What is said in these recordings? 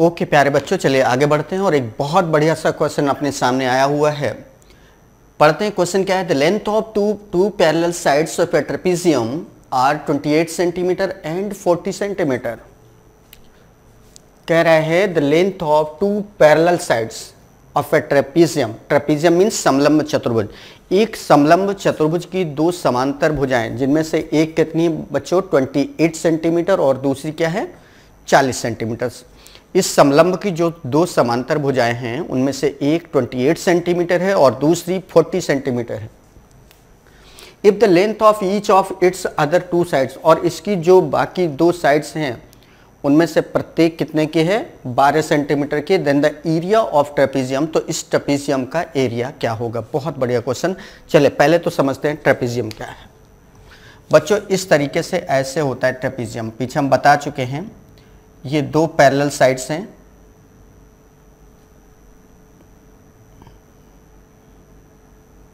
Okay प्यारे बच्चों चलिए आगे बढ़ते हैं और एक बहुत बढ़िया सा क्वेश्चन अपने सामने आया हुआ है पढ़ते हैं क्वेश्चन क्या है the length of two two parallel sides of a trapezium are 28 centimetre and 40 centimetre कह रहा है the length of two parallel sides of a trapezium trapezium means समलंब चतुर्भुज एक समलंब चतुर्भुज की दो समांतर भुजाएं जिनमें से एक कितनी बच्चों ट्वेंटी सेंटीमीटर और दूसरी क्या है 40 सेंटीमीटर इस समलंब की जो दो समांतर भुजाएं हैं उनमें से एक 28 सेंटीमीटर है और दूसरी 40 सेंटीमीटर है if the length of each of its other two sides और इसकी जो बाकी दो साइड्स हैं उनमें से प्रत्येक कितने के है 12 सेंटीमीटर के then the area of trapezium तो इस ट्रेपीजियम का एरिया क्या होगा बहुत बढ़िया क्वेश्चन चले पहले तो समझते हैं ट्रेपीजियम क्या है बच्चों इस तरीके से ऐसे होता है ट्रेपीजियम पीछे हम बता चुके हैं ये दो पैरेलल साइड्स हैं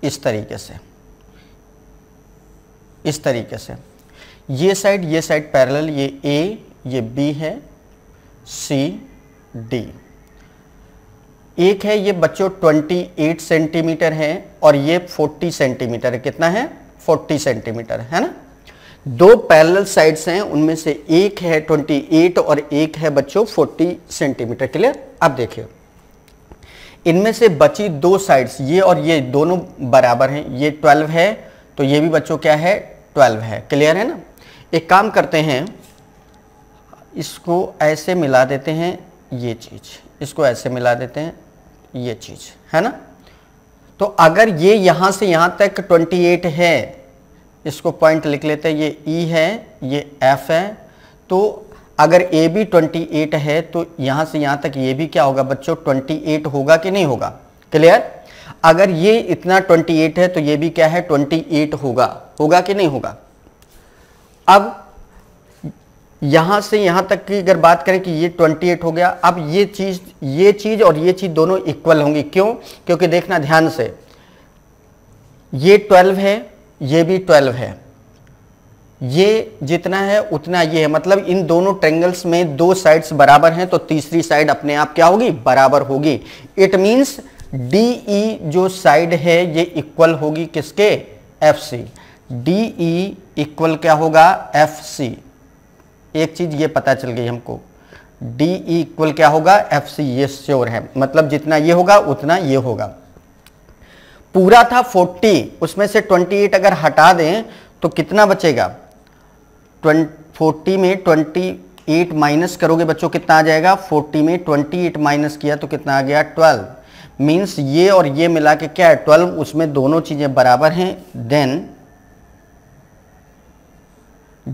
इस तरीके से इस तरीके से ये साइड ये साइड पैरेलल ये ए ये बी है सी डी एक है ये बच्चों 28 सेंटीमीटर है और ये 40 सेंटीमीटर कितना है 40 सेंटीमीटर है ना दो पैरेलल साइड्स हैं उनमें से एक है 28 और एक है बच्चों 40 सेंटीमीटर क्लियर अब देखिए इनमें से बची दो साइड्स ये और ये दोनों बराबर हैं ये 12 है तो ये भी बच्चों क्या है 12 है क्लियर है ना एक काम करते हैं इसको ऐसे मिला देते हैं ये चीज़ इसको ऐसे मिला देते हैं ये चीज़ है ना तो अगर ये यहां से यहां तक 28 है इसको पॉइंट लिख लेते हैं ये ई e है ये एफ है तो अगर ए बी ट्वेंटी एट है तो यहां से यहां तक ये भी क्या होगा बच्चों ट्वेंटी एट होगा कि नहीं होगा क्लियर अगर ये इतना ट्वेंटी एट है तो ये भी क्या है ट्वेंटी एट होगा होगा कि नहीं होगा अब यहां से यहां तक की अगर बात करें कि ये एट हो गया अब ये चीज़ ये चीज़ और ये चीज़ दोनों इक्वल होंगी क्यों क्योंकि देखना ध्यान से ये ट्वेल्व है ये भी ट्वेल्व है ये जितना है उतना ये है मतलब इन दोनों ट्रेंगल्स में दो साइड्स बराबर हैं तो तीसरी साइड अपने आप क्या होगी बराबर होगी इट मीन्स डी ई जो साइड है ये इक्वल होगी किसके F C D E equal क्या होगा एफ सी एक चीज़ ये पता चल गई हमको डी ई इक्वल क्या होगा एफ सी ये श्योर है मतलब जितना ये होगा उतना ये होगा पूरा था 40 उसमें से 28 अगर हटा दें तो कितना बचेगा 20, 40 में 28 माइनस करोगे बच्चों कितना आ जाएगा 40 में 28 माइनस किया तो कितना आ गया 12 मीन्स ये और ये मिला के क्या है 12 उसमें दोनों चीज़ें बराबर हैं then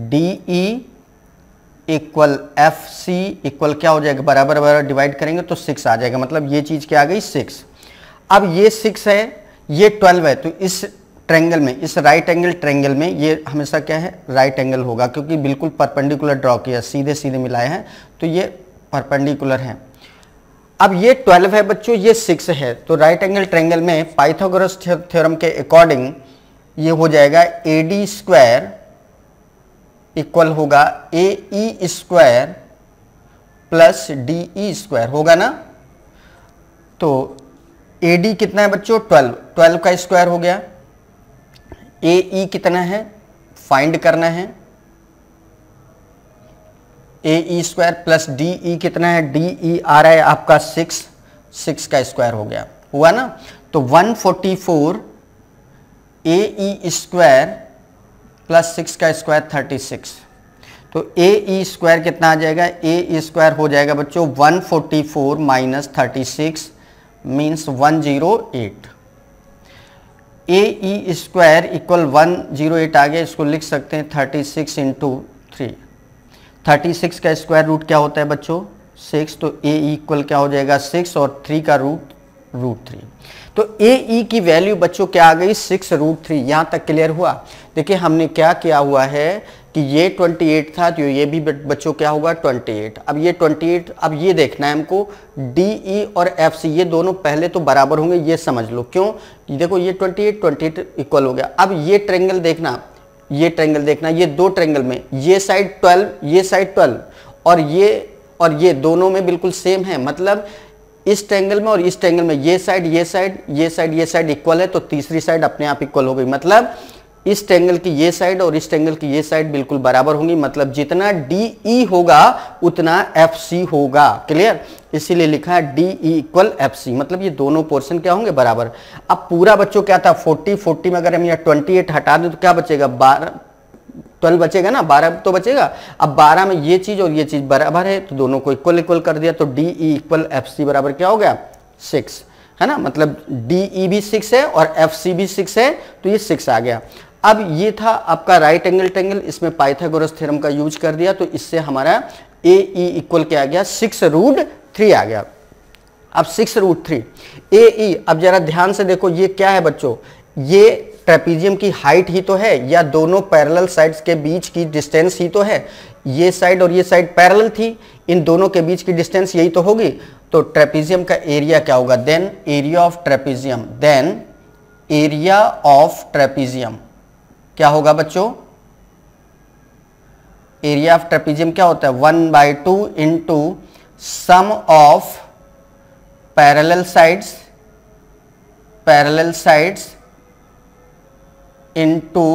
D E equal F C equal क्या हो जाएगा बराबर बराबर डिवाइड करेंगे तो सिक्स आ जाएगा मतलब ये चीज़ क्या आ गई सिक्स अब ये सिक्स है ये 12 है तो इस ट्रेंगल में इस राइट एंगल ट्रेंगल में ये हमेशा क्या है राइट एंगल होगा क्योंकि बिल्कुल परपेंडिकुलर ड्रॉ किया सीधे सीधे मिलाए हैं तो ये परपेंडिकुलर है अब ये 12 है बच्चों ये 6 है तो राइट एंगल ट्रेंगल में पाइथोग्रस थ्योरम के अकॉर्डिंग ये हो जाएगा ए डी स्क्वायर इक्वल होगा A E square plus D E square होगा ना तो ए डी कितना है बच्चों ट्वेल्व ट्वेल्व का स्क्वायर हो गया ए ई e कितना है फाइंड करना है A E square plus D E कितना है डी ई e आ रहा है आपका सिक्स सिक्स का स्क्वायर हो गया हुआ ना तो 144 forty four A E square plus six का स्क्वायर 36 तो ए ई स्क्वायर कितना आ जाएगा ए ई स्क्वायर हो जाएगा बच्चों 144 forty four minus thirty six means 108 zero eight A E square equal one zero eight आ गया इसको लिख सकते हैं thirty six into three thirty six का स्क्वायर रूट क्या होता है बच्चों सिक्स तो ए इक्वल क्या हो जाएगा सिक्स और थ्री का रूट रूट थ्री तो ए ई e की वैल्यू बच्चों क्या आ गई सिक्स रूट थ्री यहाँ तक क्लियर हुआ देखिए हमने क्या किया हुआ है कि ये 28 था तो ये भी बच्चों क्या होगा 28 अब ये 28 अब ये देखना है हमको डी ई e और एफ सी ये दोनों पहले तो बराबर होंगे ये समझ लो क्यों देखो ये 28 28 इक्वल हो गया अब ये ट्रेंगल देखना ये ट्रेंगल देखना ये दो ट्रेंगल में ये साइड 12 ये साइड 12 और ये और ये दोनों में बिल्कुल सेम है मतलब इस ट्रेंगल में और इस ट्रेंगल में ये साइड ये साइड ये साइड ये साइड इक्वल है तो तीसरी साइड अपने आप इक्वल हो गई मतलब इस ट्रेंगल की ये साइड और इस ट्रेंगल की ये साइड बिल्कुल बराबर होंगी मतलब जितना डी ई e होगा उतना एफ सी होगा क्लियर इसीलिए लिखा है D E equal F C मतलब ये दोनों पोर्शन क्या होंगे बराबर अब पूरा बच्चों क्या था 40 40 में अगर हम यहाँ 28 हटा दें तो क्या बचेगा बारह ट्वेल्व बचेगा ना बारह तो बचेगा अब बारह में ये चीज और ये चीज बराबर है तो दोनों को इक्वल इक्वल कर दिया तो D E equal F C बराबर क्या हो गया सिक्स है ना मतलब डी ई e भी सिक्स है और एफ सी भी सिक्स है तो ये सिक्स आ गया अब ये था आपका राइट एंगल टेंगल इसमें पाइथागोरस थ्योरम का यूज कर दिया तो इससे हमारा ए ई इक्वल क्या आ गया सिक्स रूट थ्री आ गया अब six root three A E अब जरा ध्यान से देखो ये क्या है बच्चों ये ट्रेपीजियम की हाइट ही तो है या दोनों पैरेलल साइड्स के बीच की डिस्टेंस ही तो है ये साइड और ये साइड पैरेलल थी इन दोनों के बीच की डिस्टेंस यही तो होगी तो ट्रेपीजियम का एरिया क्या होगा then area of trapezium then area of trapezium क्या होगा बच्चों एरिया ऑफ ट्रेपीजियम क्या होता है one by two into sum of parallel sides parallel sides into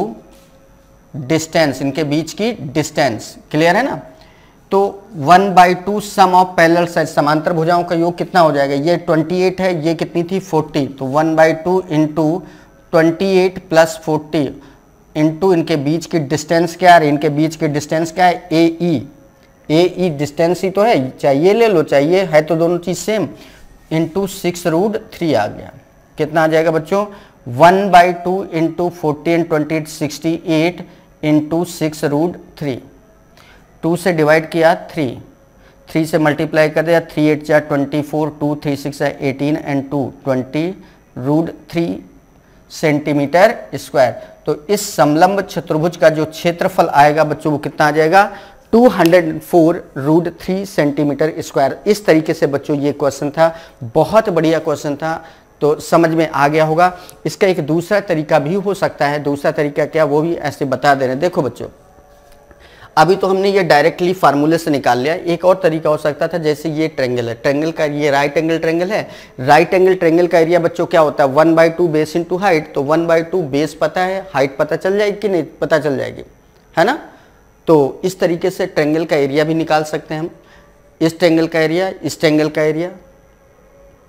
distance इनके बीच की डिस्टेंस क्लियर है ना तो one by two sum of parallel side समांतर भुजाओं का योग कितना हो जाएगा ये एट है ये कितनी थी फोर्टी तो one by two into twenty eight plus forty into इनके बीच की डिस्टेंस क्या है इनके बीच की डिस्टेंस क्या है A E A E distance ही तो है चाहिए ले लो चाहिए है तो दोनों चीज़ same into six root three आ गया कितना आ जाएगा बच्चों one by two into fourteen twenty sixty eight into six root three two से डिवाइड किया थ्री थ्री से मल्टीप्लाई कर दिया थ्री एट चार twenty four two three six eighteen and two twenty root three centimetre square तो इस समलंब चतुर्भुज का जो क्षेत्रफल आएगा बच्चों वो कितना आ जाएगा 204 रूट थ्री सेंटीमीटर स्क्वायर इस तरीके से बच्चों ये क्वेश्चन था बहुत बढ़िया क्वेश्चन था तो समझ में आ गया होगा इसका एक दूसरा तरीका भी हो सकता है दूसरा तरीका क्या वो भी ऐसे बता दे रहे हैं देखो बच्चों अभी तो हमने ये डायरेक्टली फार्मूले से निकाल लिया एक और तरीका हो सकता था जैसे ये ट्रेंगल है ट्रेंगल का ये राइट एंगल ट्रेंगल है राइट एंगल ट्रेंगल का एरिया बच्चों क्या होता है one by two base into height तो वन बाई टू बेस पता है हाइट पता चल जाएगी कि नहीं पता चल जाएगी है ना तो इस तरीके से ट्रेंगल का एरिया भी निकाल सकते हैं हम इस ट्रेंगल का एरिया इस ट्रेंगल का एरिया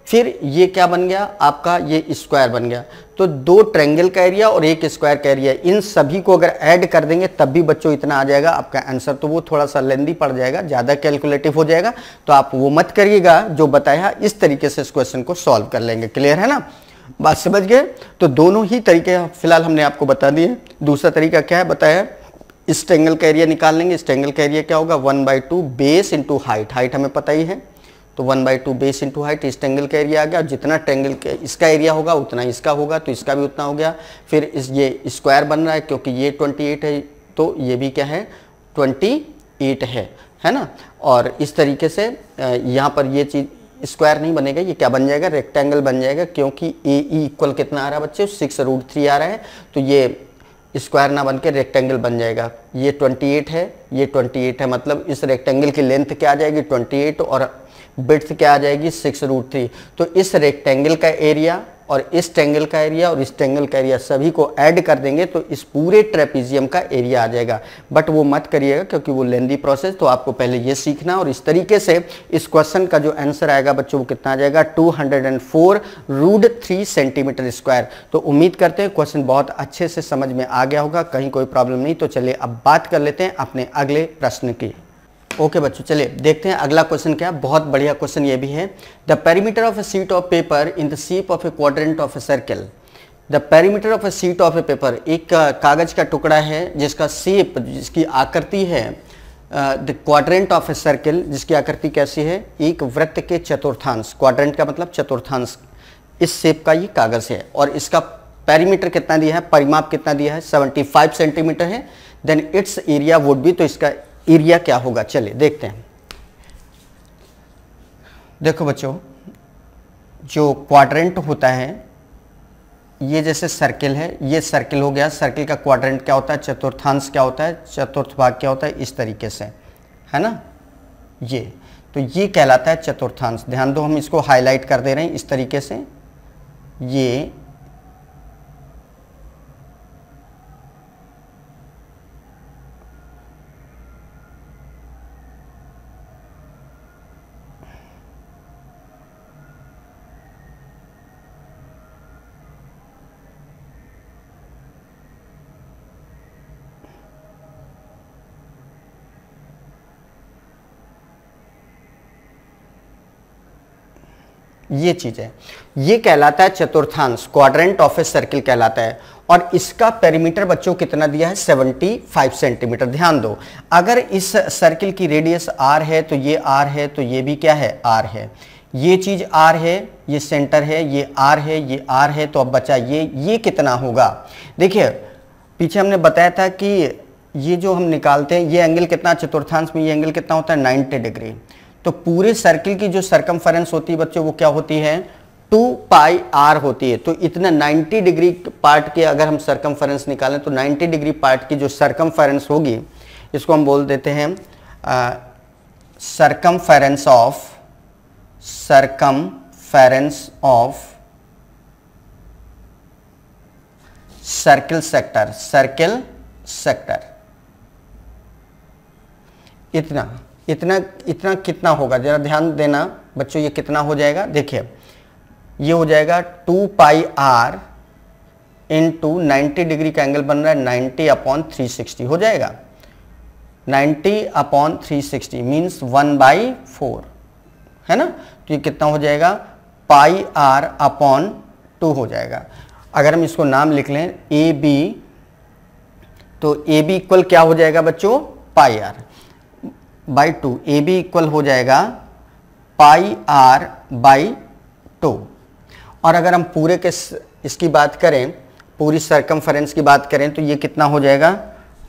फिर ये क्या बन गया आपका ये स्क्वायर बन गया तो दो ट्रेंगल का एरिया और एक स्क्वायर का एरिया इन सभी को अगर ऐड कर देंगे तब भी बच्चों इतना आ जाएगा आपका आंसर तो वो थोड़ा सा लेंदी पड़ जाएगा ज़्यादा कैलकुलेटिव हो जाएगा तो आप वो मत करिएगा जो बताया इस तरीके से इस क्वेश्चन को सॉल्व कर लेंगे क्लियर है ना बात समझ गए तो दोनों ही तरीके फिलहाल हमने आपको बता दिए दूसरा तरीका क्या है बताया इस ट्रेंगल का एरिया निकाल लेंगे इस ट्रेंगल का एरिया क्या होगा one by two base into height height हमें पता ही है तो one by two base into height इस टेंगल का एरिया आ गया और जितना टेंगल इसका एरिया होगा उतना इसका होगा तो इसका भी उतना हो गया फिर इस ये स्क्वायर बन रहा है क्योंकि ये ट्वेंटी एट है तो ये भी क्या है ट्वेंटी एट है है ना और इस तरीके से यहाँ पर ये चीज़ स्क्वायर नहीं बनेगा ये क्या बन जाएगा रेक्टेंगल बन जाएगा क्योंकि ए ई इक्वल कितना आ रहा है बच्चे सिक्स रूट थ्री आ रहा है तो ये स्क्वायर ना बन के रेक्टेंगल बन जाएगा ये एट है ये एट है मतलब इस रेक्टेंगल की लेंथ क्या आ जाएगी एट और बिट्स क्या आ जाएगी सिक्स रूट थ्री तो इस रेक्टेंगल का एरिया और इस टेंगल का एरिया और इस टेंगल का एरिया सभी को ऐड कर देंगे तो इस पूरे ट्रेपीजियम का एरिया आ जाएगा बट वो मत करिएगा क्योंकि वो लेंदी प्रोसेस तो आपको पहले ये सीखना और इस तरीके से इस क्वेश्चन का जो आंसर आएगा बच्चों वो कितना आ जाएगा 204 रूड थ्री सेंटीमीटर स्क्वायर तो उम्मीद करते हैं क्वेश्चन बहुत अच्छे से समझ में आ गया होगा कहीं कोई प्रॉब्लम नहीं तो चलिए अब बात कर लेते हैं अपने अगले प्रश्न की ओके बच्चों चलिए देखते हैं अगला क्वेश्चन क्या है बहुत बढ़िया क्वेश्चन ये भी है the perimeter of a sheet of paper in the shape of a quadrant of a circle the perimeter of a sheet of a paper एक कागज का टुकड़ा है जिसका सेप जिसकी आकृति है the quadrant of a circle जिसकी आकृति कैसी है एक वृत्त के चतुर्थांश क्वाड्रेंट का मतलब चतुर्थांश इस सेप का ये कागज है और इसका पैरीमीटर कितना दिया है परिमाप कितना दिया है 75 सेंटीमीटर है देन इट्स एरिया वुड भी तो इसका एरिया क्या होगा चलिए देखते हैं देखो बच्चों जो क्वाड्रेंट होता है ये जैसे सर्किल है ये सर्किल हो गया सर्किल का क्वाड्रेंट क्या होता है चतुर्थांश क्या होता है चतुर्थ भाग क्या होता है इस तरीके से है ना ये तो ये कहलाता है चतुर्थांश ध्यान दो हम इसको हाईलाइट कर दे रहे हैं इस तरीके से ये ये चीज़ है ये कहलाता है चतुर्थांश क्वाड्रेंट ऑफ ए सर्किल कहलाता है और इसका पेरीमीटर बच्चों कितना दिया है 75 सेंटीमीटर ध्यान दो अगर इस सर्किल की रेडियस आर है तो ये आर है तो ये भी क्या है आर है ये चीज़ आर है ये सेंटर है ये आर है ये आर है तो अब बचा ये ये कितना होगा देखिए पीछे हमने बताया था कि ये जो हम निकालते हैं ये एंगल कितना चतुर्थांश में ये एंगल कितना होता है नाइन्टी डिग्री तो पूरे सर्किल की जो सरकमफरेंस होती है बच्चों वो क्या होती है टू पाई आर होती है तो इतना 90 डिग्री पार्ट के अगर हम सरकमफरेंस निकालें तो 90 डिग्री पार्ट की जो सरकमफरेंस होगी इसको हम बोल देते हैं फेरेंस ऑफ फेरेंस of circle sector circle sector इतना इतना इतना कितना होगा जरा ध्यान देना बच्चों ये कितना हो जाएगा देखिए ये हो जाएगा two pi r into ninety degree का एंगल बन रहा है नाइन्टी अपॉन थ्री सिक्सटी हो जाएगा ninety upon three sixty means one by four है ना तो ये कितना हो जाएगा पाई आर अपॉन टू हो जाएगा अगर हम इसको नाम लिख लें ए बी तो ए बी इक्वल क्या हो जाएगा बच्चों pi r by two A B equal हो जाएगा पाई आर बाई टू और अगर हम पूरे के इसकी बात करें पूरी सरकमफरेंस की बात करें तो ये कितना हो जाएगा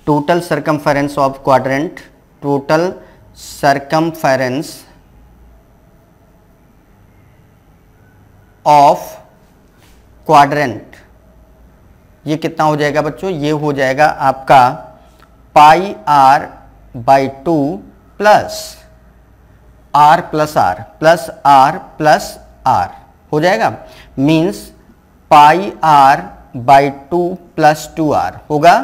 total circumference of quadrant total circumference of quadrant ये कितना हो जाएगा बच्चों ये हो जाएगा आपका pi r by two plus r plus r plus r plus r हो जाएगा means pi r by two plus two r होगा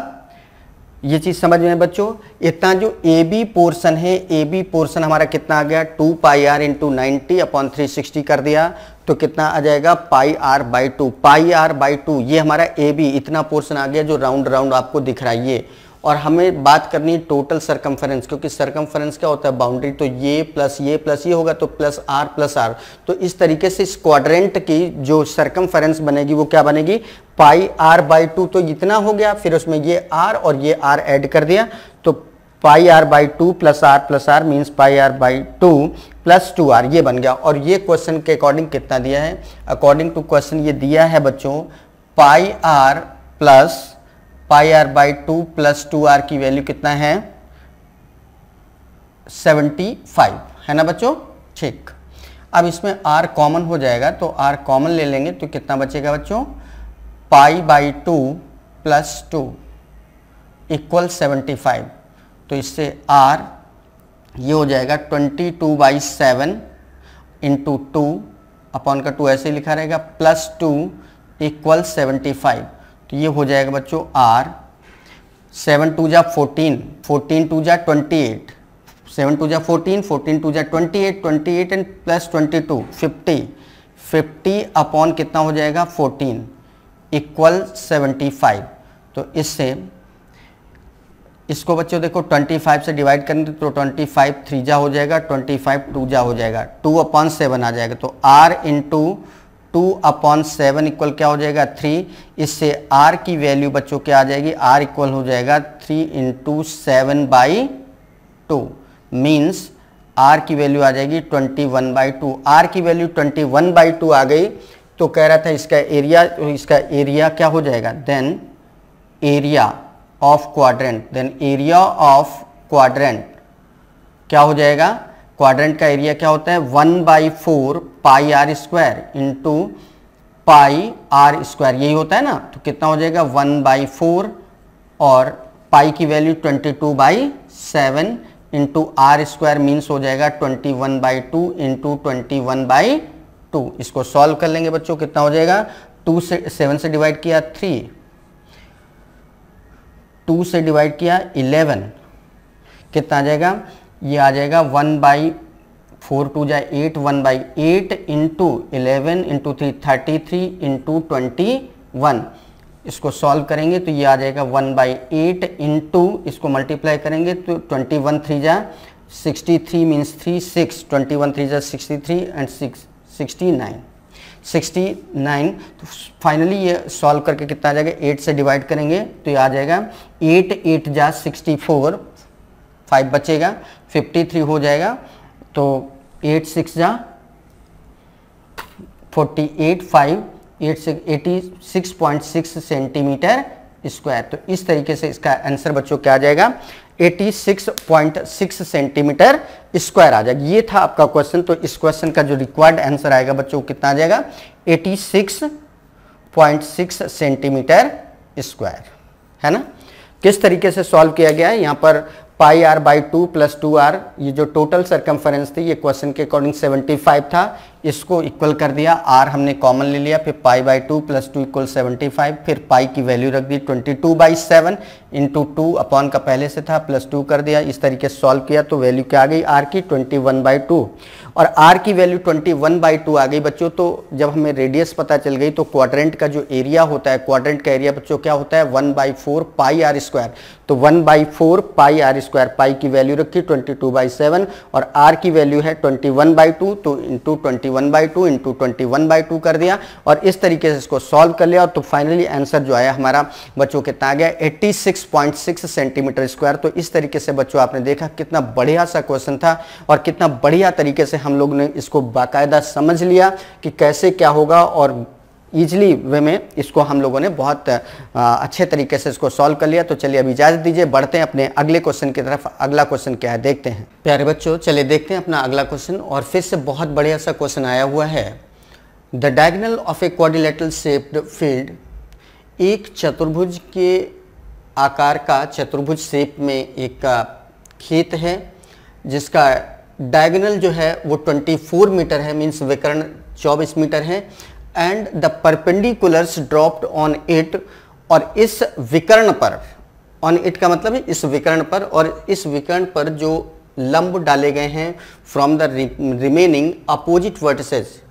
ये चीज़ समझ में बच्चों इतना जो ए बी पोर्सन है ए बी पोर्सन हमारा कितना आ गया two pi r into ninety upon three sixty कर दिया तो कितना आ जाएगा pi r by two pi r by two ये हमारा ए बी इतना पोर्सन आ गया जो राउंड राउंड आपको दिख रहा है ये और हमें बात करनी है टोटल सरकमफेरेंस क्योंकि सरकमफेरेंस क्या होता है बाउंड्री तो ये प्लस ये प्लस ये होगा तो प्लस आर प्लस आर तो इस तरीके से इस क्वाड्रेंट की जो सरकमफेरेंस बनेगी वो क्या बनेगी पाई आर बाई टू तो इतना हो गया फिर उसमें ये आर और ये आर ऐड कर दिया तो pi r by two plus r plus r means pi r by two plus two r ये बन गया और ये क्वेश्चन के अकॉर्डिंग कितना दिया है अकॉर्डिंग टू क्वेश्चन ये दिया है बच्चों pi r plus pi r by two plus two r की वैल्यू कितना है सेवेंटी फाइव है ना बच्चों ठीक अब इसमें आर कॉमन हो जाएगा तो आर कॉमन ले लेंगे तो कितना बचेगा बच्चों pi by two plus two equal seventy five तो इससे आर ये हो जाएगा twenty two by seven into two upon का टू ऐसे लिखा रहेगा plus two equal seventy five तो ये हो जाएगा बच्चों आर सेवन टू जा फोर्टीन फोर्टीन टू जा ट्वेंटी एट सेवन टू जा फोर्टीन फोर्टीन टू जा twenty eight twenty eight and plus twenty two fifty fifty upon कितना हो जाएगा फोर्टीन इक्वल सेवेंटी फाइव तो इससे इसको बच्चों देखो ट्वेंटी फाइव से डिवाइड करेंगे तो ट्वेंटी फाइव थ्री जा हो जाएगा ट्वेंटी फाइव टू जा हो जाएगा टू अपॉन सेवन आ जाएगा तो r into two upon seven equal क्या हो जाएगा थ्री इससे आर की वैल्यू बच्चों क्या आ जाएगी आर इक्वल हो जाएगा three into seven by two means r की वैल्यू आ जाएगी twenty one by two r की value twenty one by two आ गई तो कह रहा था इसका एरिया इसका एरिया क्या हो जाएगा then area of quadrant then area of quadrant क्या हो जाएगा क्वाड्रेंट का एरिया क्या होता है one by four pi r square into pi r square यही होता है ना तो कितना हो जाएगा वन बाई फोर और पाई की value twenty two by seven into r square means हो जाएगा twenty one by two into twenty one by two इसको सॉल्व कर लेंगे बच्चों कितना हो जाएगा टू से सेवन से डिवाइड किया थ्री टू से डिवाइड किया इलेवन कितना आ जाएगा ये आ जाएगा वन बाई फोर टू जाए eight one by eight into eleven into three thirty three into twenty one इसको सॉल्व करेंगे तो ये आ जाएगा वन बाई एट इंटू इसको मल्टीप्लाई करेंगे तो ट्वेंटी वन थ्री जा sixty three means three six twenty one three जा sixty three and six sixty nine sixty nine तो फाइनली ये सॉल्व करके कितना आ जाएगा एट से डिवाइड करेंगे तो ये आ जाएगा एट एट जा सिक्सटी फोर फाइव बचेगा फिफ्टी थ्री हो जाएगा तो एट सिक्स जा forty eight five eight six eighty six point six centimetre square तो इस तरीके से इसका आंसर बच्चों क्या आ जाएगा 86.6 सेंटीमीटर स्क्वायर आ जाएगा ये था आपका क्वेश्चन तो इस क्वेश्चन का जो रिक्वायर्ड आंसर आएगा बच्चों कितना आ जाएगा 86.6 सेंटीमीटर स्क्वायर है ना किस तरीके से सॉल्व किया गया है यहाँ पर pi r by two plus two r ये जो टोटल सरकमफरेंस थी ये क्वेश्चन के अकॉर्डिंग 75 था इसको इक्वल कर दिया आर हमने कॉमन ले लिया फिर pi by two plus two equal seventy five फिर पाई की वैल्यू रख दी twenty two by seven into two upon का पहले से था प्लस टू कर दिया इस तरीके से सॉल्व किया तो वैल्यू क्या आ गई आर की ट्वेंटी वन बाई टू और आर की value twenty one by two आ गई बच्चों तो जब हमें रेडियस पता चल गई तो क्वाड्रेंट का जो एरिया होता है क्वाड्रेंट का एरिया बच्चों क्या होता है one by four pi r square तो one by four pi r square pi की वैल्यू रखी ट्वेंटी टू बाई सेवन और आर की वैल्यू है ट्वेंटी वन बाई टू तो into twenty forty one by two into twenty one by two कर दिया और इस तरीके से इसको सॉल्व कर लिया और तो फाइनली आंसर जो आया हमारा बच्चों कितना आ गया eighty six point six centimetre square तो इस तरीके से बच्चों आपने देखा कितना बढ़िया सा क्वेश्चन था और कितना बढ़िया तरीके से हम लोग ने इसको बाकायदा समझ लिया कि कैसे क्या होगा और ईजिली वे में इसको हम लोगों ने बहुत आ, अच्छे तरीके से इसको सॉल्व कर लिया तो चलिए अब इजाज़त दीजिए बढ़ते हैं अपने अगले क्वेश्चन की तरफ अगला क्वेश्चन क्या है देखते हैं प्यारे बच्चों चलिए देखते हैं अपना अगला क्वेश्चन और फिर से बहुत बढ़िया सा क्वेश्चन आया हुआ है the diagonal of a quadrilateral shaped field एक चतुर्भुज के आकार का चतुर्भुज शेप में एक खेत है जिसका डायगनल जो है वो ट्वेंटी मीटर है मीन्स विकरण चौबीस मीटर है and the perpendiculars dropped on it और इस विकर्ण पर ऑन इट का मतलब है इस विकर्ण पर और इस विकर्ण पर जो लंब डाले गए हैं from the remaining opposite vertices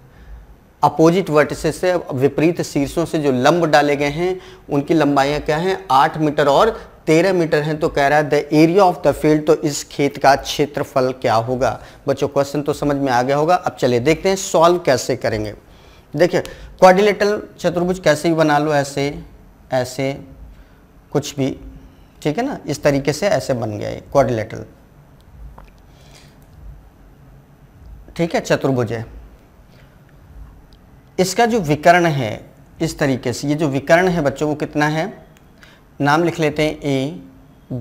opposite vertices से विपरीत शीर्षों से जो लंब डाले गए हैं उनकी लंबाइयाँ क्या हैं आठ मीटर और तेरह मीटर हैं तो कह रहा है the area of the field तो इस खेत का क्षेत्रफल क्या होगा बच्चों क्वेश्चन तो समझ में आ गया होगा अब चलिए देखते हैं सॉल्व कैसे करेंगे देखिए क्वाड्रिलेटरल चतुर्भुज कैसे भी बना लो ऐसे ऐसे कुछ भी ठीक है ना इस तरीके से ऐसे बन गया ये क्वाड्रिलेटरल ठीक है चतुर्भुज है इसका जो विकर्ण है इस तरीके से ये जो विकर्ण है बच्चों वो कितना है नाम लिख लेते हैं ए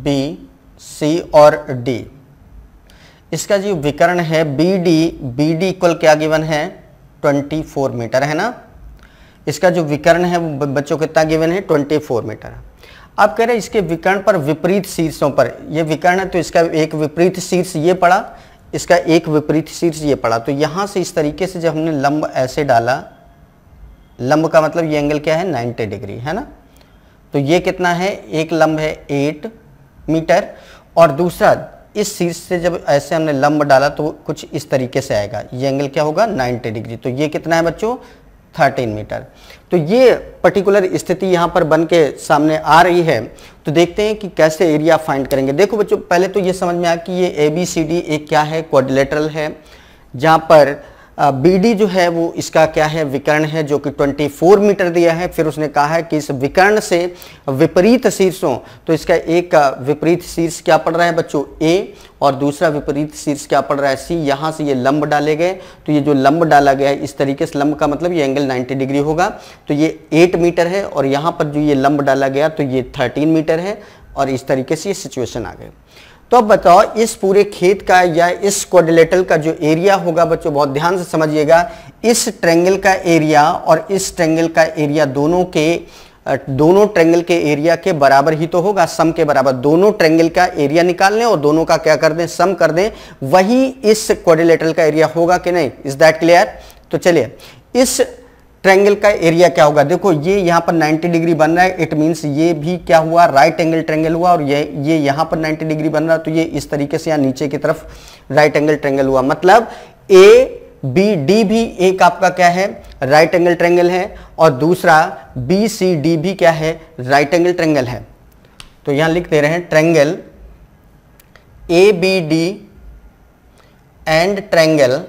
बी सी और डी इसका जो विकर्ण है B D B D equal क्या गिवन है ट्वेंटी फोर मीटर है ना इसका जो विकर्ण है वो बच्चों कितना गिवन है ट्वेंटी फोर मीटर आप कह रहे हैं इसके विकर्ण पर विपरीत शीर्षों पर ये विकर्ण है तो इसका एक विपरीत शीर्ष ये पड़ा इसका एक विपरीत शीर्ष ये पड़ा तो यहाँ से इस तरीके से जब हमने लंब ऐसे डाला लंब का मतलब ये एंगल क्या है 90 डिग्री है ना तो ये कितना है एक लंब है 8 मीटर और दूसरा इस शीर्ष से जब ऐसे हमने लंब डाला तो कुछ इस तरीके से आएगा ये एंगल क्या होगा 90 डिग्री तो ये कितना है बच्चों 13 मीटर तो ये पर्टिकुलर स्थिति यहाँ पर बन के सामने आ रही है तो देखते हैं कि कैसे एरिया फाइंड करेंगे देखो बच्चों पहले तो ये समझ में आया कि ये ए बी सी डी एक क्या है क्वाड्रिलेटरल है जहाँ पर बीडी जो है वो इसका क्या है विकर्ण है जो कि 24 मीटर दिया है फिर उसने कहा है कि इस विकर्ण से विपरीत शीर्षों तो इसका एक विपरीत शीर्ष क्या पड़ रहा है बच्चों ए और दूसरा विपरीत शीर्ष क्या पड़ रहा है सी यहाँ से ये लंब डाले गए तो ये जो लंब डाला गया है इस तरीके से लंब का मतलब ये एंगल 90 डिग्री होगा तो ये एट मीटर है और यहाँ पर जो ये लंब डाला गया तो ये थर्टीन मीटर है और इस तरीके से ये सिचुएशन आ गए तो अब बताओ इस पूरे खेत का या इस क्वाड्रिलेटरल का जो एरिया होगा बच्चों बहुत ध्यान से समझिएगा इस ट्रेंगल का एरिया और इस ट्रेंगल का एरिया दोनों के दोनों ट्रेंगल के एरिया के बराबर ही तो होगा सम के बराबर दोनों ट्रेंगल का एरिया निकाल लें और दोनों का क्या कर दें सम कर दें वही इस क्वाड्रिलेटरल का एरिया होगा कि नहीं इज दैट क्लियर तो चलिए इस ट्रेंगल का एरिया क्या होगा देखो ये यहाँ पर 90 डिग्री बन रहा है इट मीन्स ये भी क्या हुआ राइट एंगल ट्रेंगल हुआ और ये ये यहाँ पर 90 डिग्री बन रहा है तो ये इस तरीके से यहाँ नीचे की तरफ राइट एंगल ट्रेंगल हुआ मतलब ए बी डी भी एक आपका क्या है राइट एंगल ट्रेंगल है और दूसरा बी सी डी भी क्या है राइट एंगल ट्रेंगल है तो यहाँ लिख दे रहे हैं triangle A B D and triangle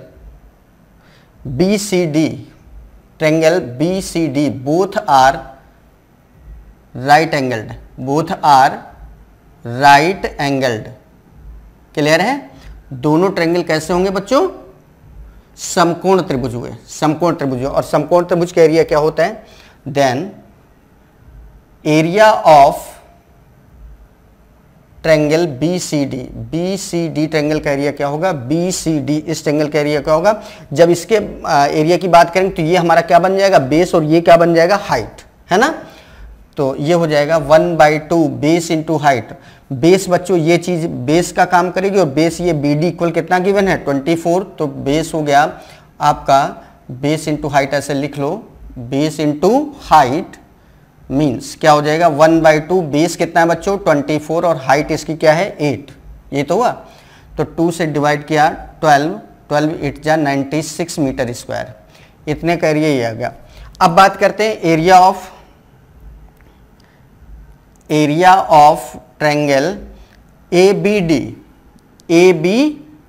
B C D triangle B C D both are right angled both are right angled clear है दोनों ट्रेंगल कैसे होंगे बच्चों समकोण त्रिभुज हुए समकोण त्रिभुज और समकोण त्रिभुज का एरिया क्या होता है then area of triangle B C D B C D triangle का एरिया क्या होगा बी सी डी इस ट्रेंगल का एरिया क्या होगा जब इसके एरिया की बात करेंगे तो ये हमारा क्या बन जाएगा बेस और ये क्या बन जाएगा हाइट है ना तो ये हो जाएगा one by two base into height base बच्चों ये चीज़ बेस का काम करेगी और बेस ये बी डी इक्वल कितना गिवन है ट्वेंटी फोर तो बेस हो गया आपका बेस इंटू हाइट ऐसे लिख लो बेस इंटू हाइट मीन्स क्या हो जाएगा वन बाई टू बेस कितना है बच्चों ट्वेंटी फोर और हाइट इसकी क्या है एट ये तो हुआ तो टू से डिवाइड किया ट्वेल्व ट्वेल्व एट जा नाइन्टी सिक्स मीटर स्क्वायर इतने का एरिया ये आ गया अब बात करते हैं area of area of triangle A B D A B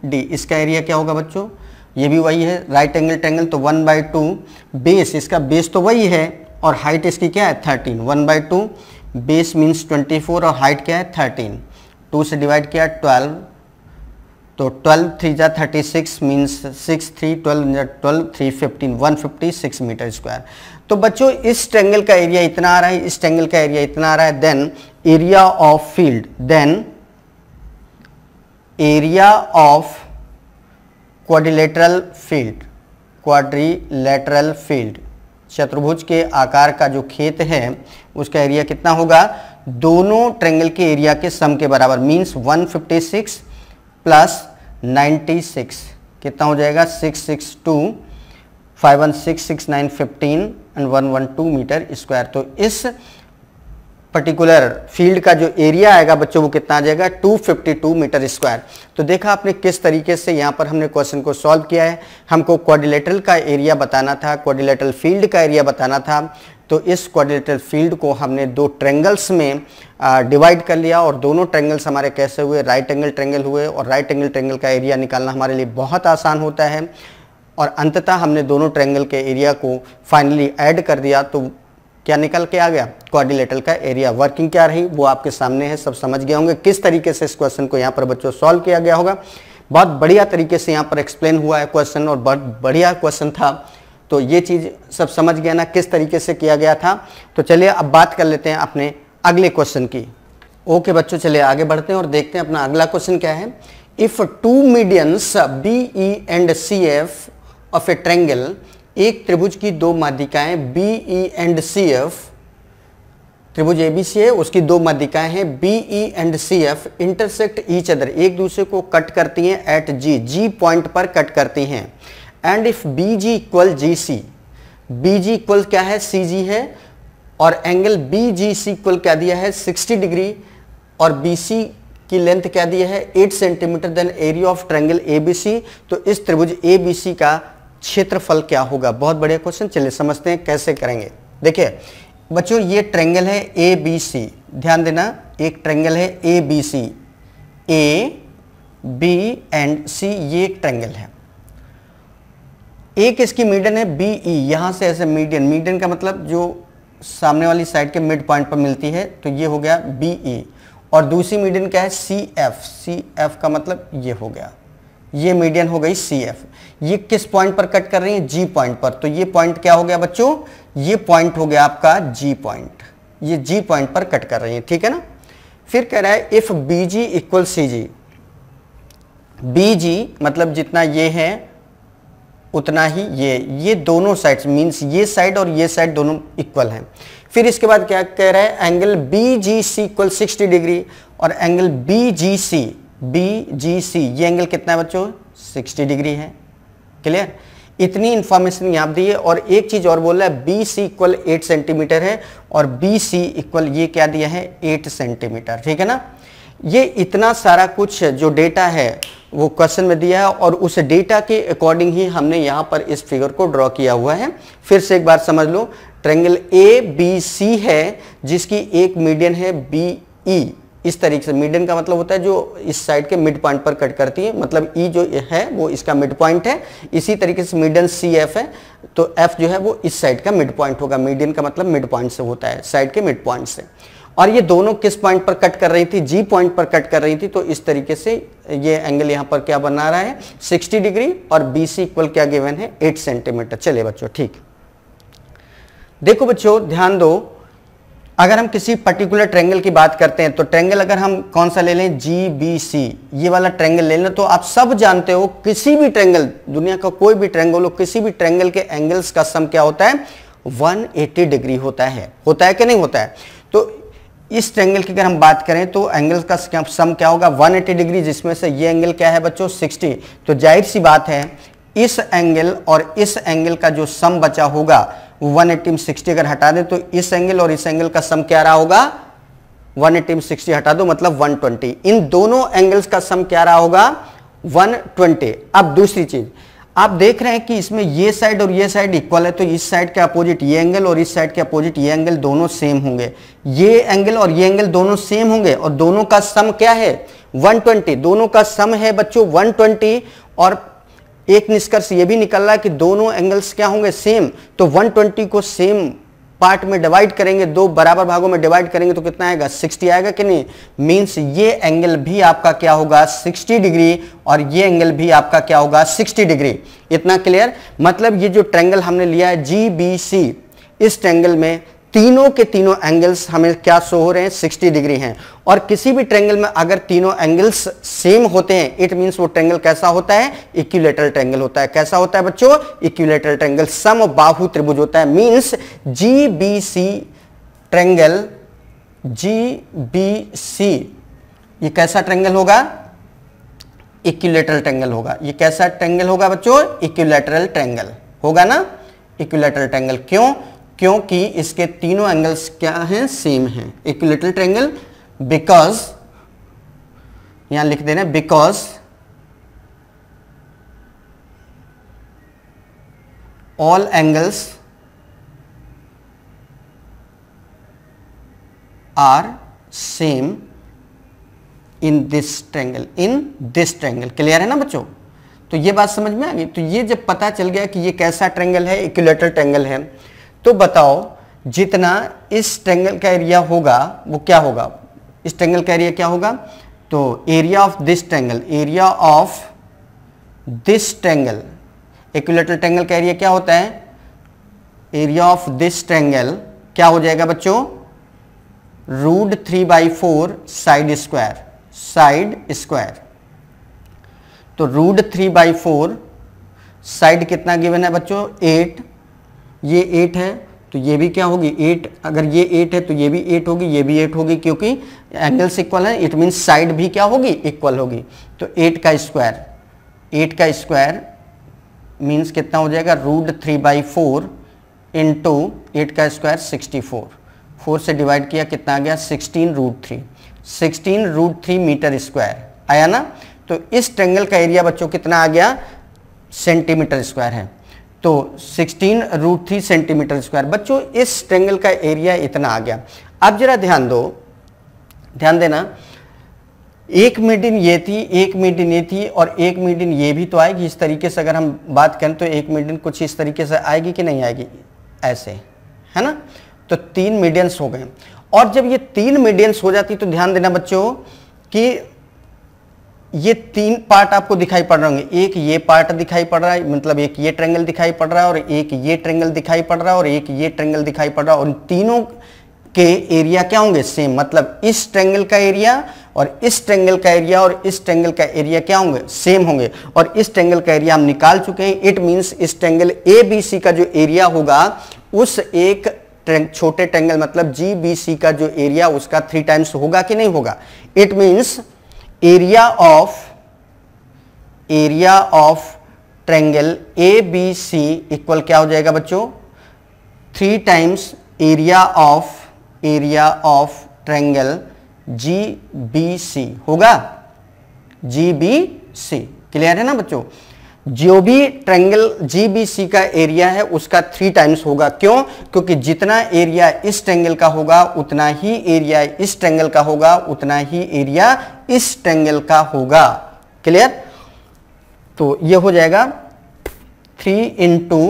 D इसका एरिया क्या होगा बच्चों ये भी वही है राइट एंगल ट्रैंगल तो वन बाई टू बेस इसका बेस तो वही है और हाइट इसकी क्या है thirteen one by two base means twenty four और हाइट क्या है थर्टीन टू से डिवाइड किया ट्वेल्व तो ट्वेल्व थ्री जा thirty six means six three twelve twelve three fifteen one fifty six metre square तो बच्चों इस ट्रेंगल का एरिया इतना आ रहा है इस ट्रेंगल का एरिया इतना आ रहा है then area of field then area of quadrilateral field quadrilateral field चतुर्भुज के आकार का जो खेत है उसका एरिया कितना होगा दोनों ट्रेंगल के एरिया के सम के बराबर मीन्स 156 प्लस 96 कितना हो जाएगा 662 nine fifteen and two metre square तो इस पर्टिकुलर फील्ड का जो एरिया आएगा बच्चों वो कितना आ जाएगा 252 मीटर स्क्वायर तो देखा आपने किस तरीके से यहाँ पर हमने क्वेश्चन को सॉल्व किया है हमको क्वारिलेटरल का एरिया बताना था क्वारिलेटरल फील्ड का एरिया बताना था तो इस क्वारिलेटरल फील्ड को हमने दो ट्रेंगल्स में डिवाइड कर लिया और दोनों ट्रेंगल्स हमारे कैसे हुए राइट एंगल ट्रेंगल हुए और राइट एंगल ट्रेंगल का एरिया निकालना हमारे लिए बहुत आसान होता है और अंततः हमने दोनों ट्रेंगल के एरिया को फाइनली ऐड कर दिया तो क्या निकल के आ गया क्वारिलेटल का एरिया वर्किंग क्या रही वो आपके सामने है सब समझ गए होंगे किस तरीके से इस क्वेश्चन को यहाँ पर बच्चों सॉल्व किया गया होगा बहुत बढ़िया तरीके से यहाँ पर एक्सप्लेन हुआ है क्वेश्चन और बहुत बढ़िया क्वेश्चन था तो ये चीज़ सब समझ गया ना किस तरीके से किया गया था तो चलिए अब बात कर लेते हैं अपने अगले क्वेश्चन की ओके बच्चों चलिए आगे बढ़ते हैं और देखते हैं अपना अगला क्वेश्चन क्या है if two medians B E and C F of a triangle एक त्रिभुज की दो माध्यिकाएं B E and C F त्रिभुज एबीसी है उसकी दो माध्यिकाएं हैं B E and C F intersect each other एक दूसरे को कट करती हैं एट जी जी पॉइंट पर कट करती हैं and if B G equal G C B G equal क्या है सी जी है और angle B G C equal क्या दिया है 60 डिग्री और बी सी की लेंथ क्या दिया है 8 centimetre then area of triangle ABC तो इस त्रिभुज एबीसी का क्षेत्रफल क्या होगा बहुत बढ़िया क्वेश्चन चलिए समझते हैं कैसे करेंगे देखिए बच्चों ये ट्रेंगल है ए बी सी ध्यान देना एक ट्रेंगल है A B C A B and C ये एक ट्रेंगल है एक इसकी मीडियन है बी ई e। यहां से ऐसे मीडियन मीडियन का मतलब जो सामने वाली साइड के मिड पॉइंट पर मिलती है तो ये हो गया बी ई e। और दूसरी मीडियन क्या है सी एफ सी एफ का मतलब ये हो गया ये मीडियन हो गई सी एफ ये किस पॉइंट पर कट कर रही है जी पॉइंट पर तो ये पॉइंट क्या हो गया बच्चों ये पॉइंट हो गया आपका जी पॉइंट ये जी पॉइंट पर कट कर रही है ठीक है ना फिर कह रहा है if B G equal C G B G मतलब जितना ये है उतना ही ये ये दोनों साइड्स मींस ये साइड और ये साइड दोनों इक्वल हैं फिर इसके बाद क्या कह रहा है angle B G C equal sixty degree और angle B G C B G C ये एंगल कितना है बच्चों 60 डिग्री है क्लियर इतनी इंफॉर्मेशन यहां दी है और एक चीज़ और बोल रहा है B C equal eight centimetre है और बी सी इक्वल ये क्या दिया है एट सेंटीमीटर ठीक है ना ये इतना सारा कुछ जो डेटा है वो क्वेश्चन में दिया है और उस डेटा के अकॉर्डिंग ही हमने यहाँ पर इस फिगर को ड्रॉ किया हुआ है फिर से एक बार समझ लो ट्रेंगल ए बी सी है जिसकी एक मीडियन है बी ई e, इस तरीके से मीडियन का मतलब होता है जो इस साइड के मिड पॉइंट पर कट करती है मतलब ई e जो है वो इसका मिड पॉइंट है इसी तरीके से मीडियन सी एफ है तो एफ जो है वो इस साइड का मिड पॉइंट होगा मीडियन का मतलब मिड पॉइंट से होता है साइड के मिड पॉइंट से और ये दोनों किस पॉइंट पर कट कर रही थी जी पॉइंट पर कट कर रही थी तो इस तरीके से ये एंगल यहाँ पर क्या बना रहा है 60 डिग्री और बी सी इक्वल क्या गिवन है 8 सेंटीमीटर चले बच्चों ठीक देखो बच्चों ध्यान दो अगर हम किसी पर्टिकुलर ट्रेंगल की बात करते हैं तो ट्रेंगल अगर हम कौन सा ले लें जी बी सी ये वाला ट्रेंगल ले लें तो आप सब जानते हो किसी भी ट्रेंगल दुनिया का कोई भी ट्रेंगल हो किसी भी ट्रेंगल के एंगल्स का सम क्या होता है 180 डिग्री होता है होता है कि नहीं होता है तो इस ट्रेंगल की अगर हम बात करें तो एंगल का सम क्या होगा वन डिग्री जिसमें से ये एंगल क्या है बच्चों सिक्सटी तो जाहिर सी बात है इस एंगल और इस एंगल का जो सम बचा होगा वन एट्टी में सिक्सटी अगर हटा दें तो इस एंगल और इस एंगल का सम क्या रहा होगा वन एट्टी में सिक्सटी हटा दो मतलब वन ट्वेंटी इन दोनों एंगल्स का सम क्या रहा होगा वन ट्वेंटी अब दूसरी चीज आप देख रहे हैं कि इसमें ये साइड और ये साइड इक्वल है तो इस साइड के अपोजिट ये एंगल और इस साइड के अपोजिट ये एंगल दोनों सेम होंगे ये एंगल और ये एंगल दोनों सेम होंगे और दोनों का सम क्या है 120 दोनों का सम है बच्चों 120 और एक निष्कर्ष ये भी निकल रहा है कि दोनों एंगल्स क्या होंगे सेम तो 120 को सेम पार्ट में डिवाइड करेंगे दो बराबर भागों में डिवाइड करेंगे तो कितना आएगा 60 आएगा कि नहीं मींस ये एंगल भी आपका क्या होगा 60 डिग्री और ये एंगल भी आपका क्या होगा 60 डिग्री इतना क्लियर मतलब ये जो ट्रेंगल हमने लिया है जी बी सी इस ट्रेंगल में तीनों के तीनों एंगल्स हमें क्या शो हो रहे हैं 60 डिग्री हैं और किसी भी ट्रेंगल में अगर तीनों एंगल्स सेम होते हैं इट मींस वो ट्रेंगल कैसा होता है इक्विलेटरल ट्रेंगल होता है कैसा होता है बच्चों इक्विलेटरल ट्रेंगल सम बाहु त्रिभुज होता है means G B C triangle G B C ये कैसा ट्रेंगल होगा इक्विलेटरल ट्रेंगल होगा ये कैसा ट्रेंगल होगा बच्चों इक्विलेटरल ट्रेंगल होगा ना इक्विलेटरल ट्रेंगल क्यों क्योंकि इसके तीनों एंगल्स क्या हैं सेम हैं लिटिल ट्रेंगल बिकॉज यहां लिख देना because all angles are same in this triangle in this triangle clear है ना बच्चों तो ये बात समझ में आ गई तो ये जब पता चल गया कि ये कैसा ट्रेंगल है इक्विलेटरल ट्रेंगल है तो बताओ जितना इस ट्रेंगल का एरिया होगा वो क्या होगा इस ट्रेंगल का एरिया क्या होगा तो area of this triangle area of this triangle equilateral triangle का एरिया क्या होता है एरिया ऑफ दिस ट्रेंगल क्या हो जाएगा बच्चों root three by four side square side square तो root three by four side कितना गिवन है बच्चों एट ये एट है तो ये भी क्या होगी एट अगर ये एट है तो ये भी एट होगी ये भी एट होगी क्योंकि एंगल्स इक्वल है इट मीन्स साइड भी क्या होगी इक्वल होगी तो एट का स्क्वायर एट का स्क्वायर मीन्स कितना हो जाएगा root three by four into eight का स्क्वायर सिक्सटी फोर फोर से डिवाइड किया कितना आ गया sixteen root three sixteen root three metre square आया ना तो इस ट्रेंगल का एरिया बच्चों कितना आ गया सेंटीमीटर स्क्वायर है तो 16 रूट थ्री सेंटीमीटर स्क्वायर बच्चों इस ट्रेंगल का एरिया इतना आ गया अब जरा ध्यान दो ध्यान देना एक मीडियन ये थी एक मीडिन ये थी और एक मीडियन ये भी तो आएगी इस तरीके से अगर हम बात करें तो एक मीडियन कुछ इस तरीके से आएगी कि नहीं आएगी ऐसे है ना तो तीन मीडियंस हो गए और जब ये तीन मीडियंस हो जाती तो ध्यान देना बच्चों कि ये तीन पार्ट आपको दिखाई पड़ रहे होंगे एक ये पार्ट दिखाई पड़ रहा है मतलब एक ये ट्रेंगल दिखाई पड़ रहा है और एक ये ट्रेंगल दिखाई पड़ रहा है और एक ये ट्रेंगल दिखाई पड़ रहा है और तीनों के एरिया क्या होंगे सेम मतलब इस ट्रेंगल का एरिया और इस ट्रेंगल का एरिया और इस ट्रेंगल का एरिया क्या होंगे सेम होंगे और इस ट्रेंगल का एरिया हम निकाल चुके हैं इट मीन्स इस ट्रेंगल ए बी सी का जो एरिया होगा उस एक छोटे ट्रेंगल मतलब जी बी सी का जो एरिया उसका थ्री टाइम्स होगा कि नहीं होगा it means area of area of triangle A B C equal क्या हो जाएगा बच्चों three times area of area of triangle G B C होगा जी बी सी क्लियर है ना बच्चों जो भी ट्रेंगल जी का एरिया है उसका थ्री टाइम्स होगा क्यों क्योंकि जितना एरिया इस ट्रेंगल का होगा उतना ही एरिया इस ट्रेंगल का होगा उतना ही एरिया इस ट्रेंगल का होगा क्लियर तो ये हो जाएगा three into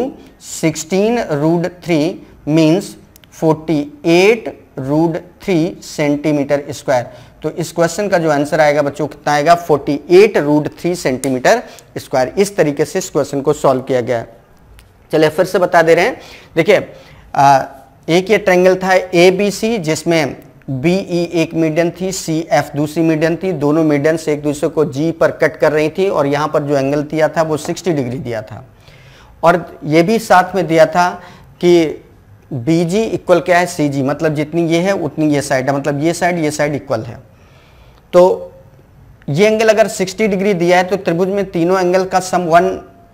sixteen root three means forty eight root three centimetre square तो इस क्वेश्चन का जो आंसर आएगा बच्चों कितना आएगा 48 eight root three centimetre square इस तरीके से इस क्वेश्चन को सॉल्व किया गया चलिए फिर से बता दे रहे हैं देखिए एक ये ट्रैंगल था ए बी सी जिसमें बी ई e एक मीडियन थी सी एफ दूसरी मीडियन थी दोनों मीडियम एक दूसरे को जी पर कट कर रही थी और यहाँ पर जो एंगल दिया था वो 60 डिग्री दिया था और ये भी साथ में दिया था कि बी जी इक्वल क्या है सी जी मतलब जितनी ये है उतनी ये साइड है मतलब ये साइड ये साइड इक्वल है तो ये एंगल अगर 60 डिग्री दिया है तो त्रिभुज में तीनों एंगल का सम